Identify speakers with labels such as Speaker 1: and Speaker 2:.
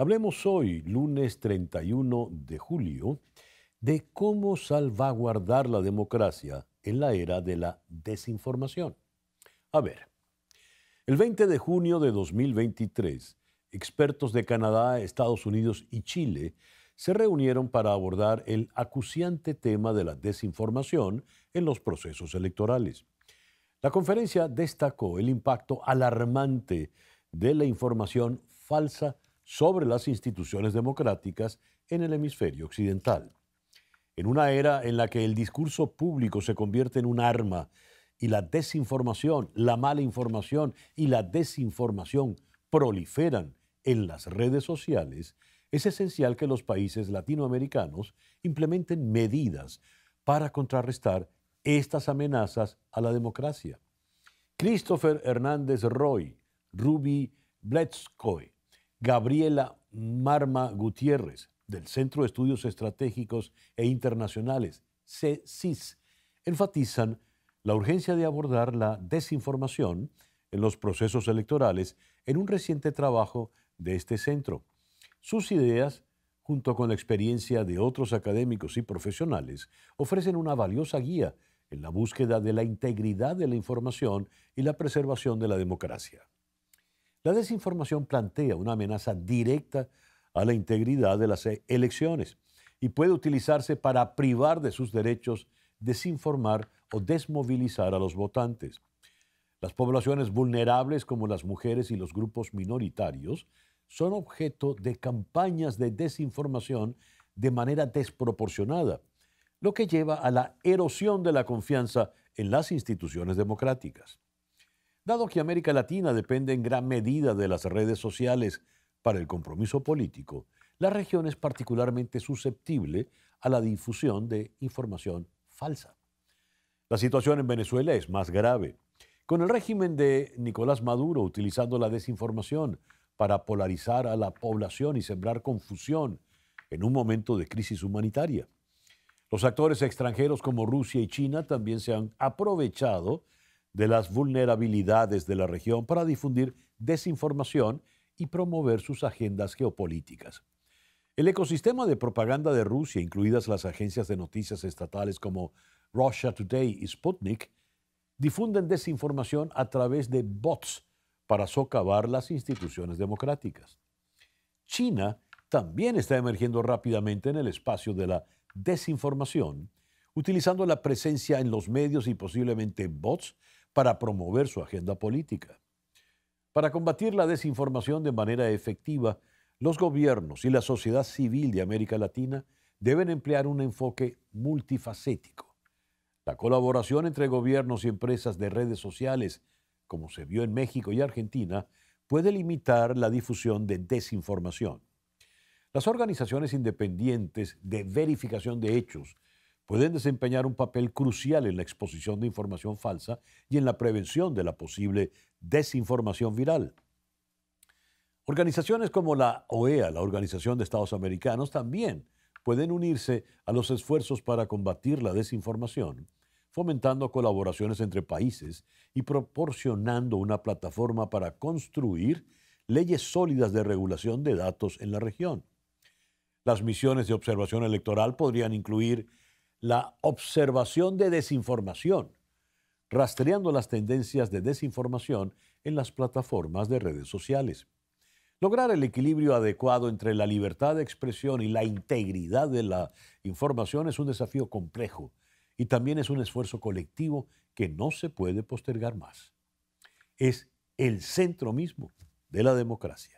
Speaker 1: Hablemos hoy, lunes 31 de julio, de cómo salvaguardar la democracia en la era de la desinformación. A ver, el 20 de junio de 2023, expertos de Canadá, Estados Unidos y Chile se reunieron para abordar el acuciante tema de la desinformación en los procesos electorales. La conferencia destacó el impacto alarmante de la información falsa sobre las instituciones democráticas en el hemisferio occidental. En una era en la que el discurso público se convierte en un arma y la desinformación, la mala información y la desinformación proliferan en las redes sociales, es esencial que los países latinoamericanos implementen medidas para contrarrestar estas amenazas a la democracia. Christopher Hernández Roy, Ruby Bletskoy, Gabriela Marma Gutiérrez, del Centro de Estudios Estratégicos e Internacionales, CSIS, enfatizan la urgencia de abordar la desinformación en los procesos electorales en un reciente trabajo de este centro. Sus ideas, junto con la experiencia de otros académicos y profesionales, ofrecen una valiosa guía en la búsqueda de la integridad de la información y la preservación de la democracia. La desinformación plantea una amenaza directa a la integridad de las elecciones y puede utilizarse para privar de sus derechos, desinformar o desmovilizar a los votantes. Las poblaciones vulnerables como las mujeres y los grupos minoritarios son objeto de campañas de desinformación de manera desproporcionada, lo que lleva a la erosión de la confianza en las instituciones democráticas dado que América Latina depende en gran medida de las redes sociales para el compromiso político, la región es particularmente susceptible a la difusión de información falsa. La situación en Venezuela es más grave. Con el régimen de Nicolás Maduro utilizando la desinformación para polarizar a la población y sembrar confusión en un momento de crisis humanitaria. Los actores extranjeros como Rusia y China también se han aprovechado de las vulnerabilidades de la región para difundir desinformación y promover sus agendas geopolíticas. El ecosistema de propaganda de Rusia, incluidas las agencias de noticias estatales como Russia Today y Sputnik, difunden desinformación a través de bots para socavar las instituciones democráticas. China también está emergiendo rápidamente en el espacio de la desinformación, utilizando la presencia en los medios y posiblemente bots para promover su agenda política. Para combatir la desinformación de manera efectiva, los gobiernos y la sociedad civil de América Latina deben emplear un enfoque multifacético. La colaboración entre gobiernos y empresas de redes sociales, como se vio en México y Argentina, puede limitar la difusión de desinformación. Las organizaciones independientes de verificación de hechos pueden desempeñar un papel crucial en la exposición de información falsa y en la prevención de la posible desinformación viral. Organizaciones como la OEA, la Organización de Estados Americanos, también pueden unirse a los esfuerzos para combatir la desinformación, fomentando colaboraciones entre países y proporcionando una plataforma para construir leyes sólidas de regulación de datos en la región. Las misiones de observación electoral podrían incluir la observación de desinformación, rastreando las tendencias de desinformación en las plataformas de redes sociales. Lograr el equilibrio adecuado entre la libertad de expresión y la integridad de la información es un desafío complejo y también es un esfuerzo colectivo que no se puede postergar más. Es el centro mismo de la democracia.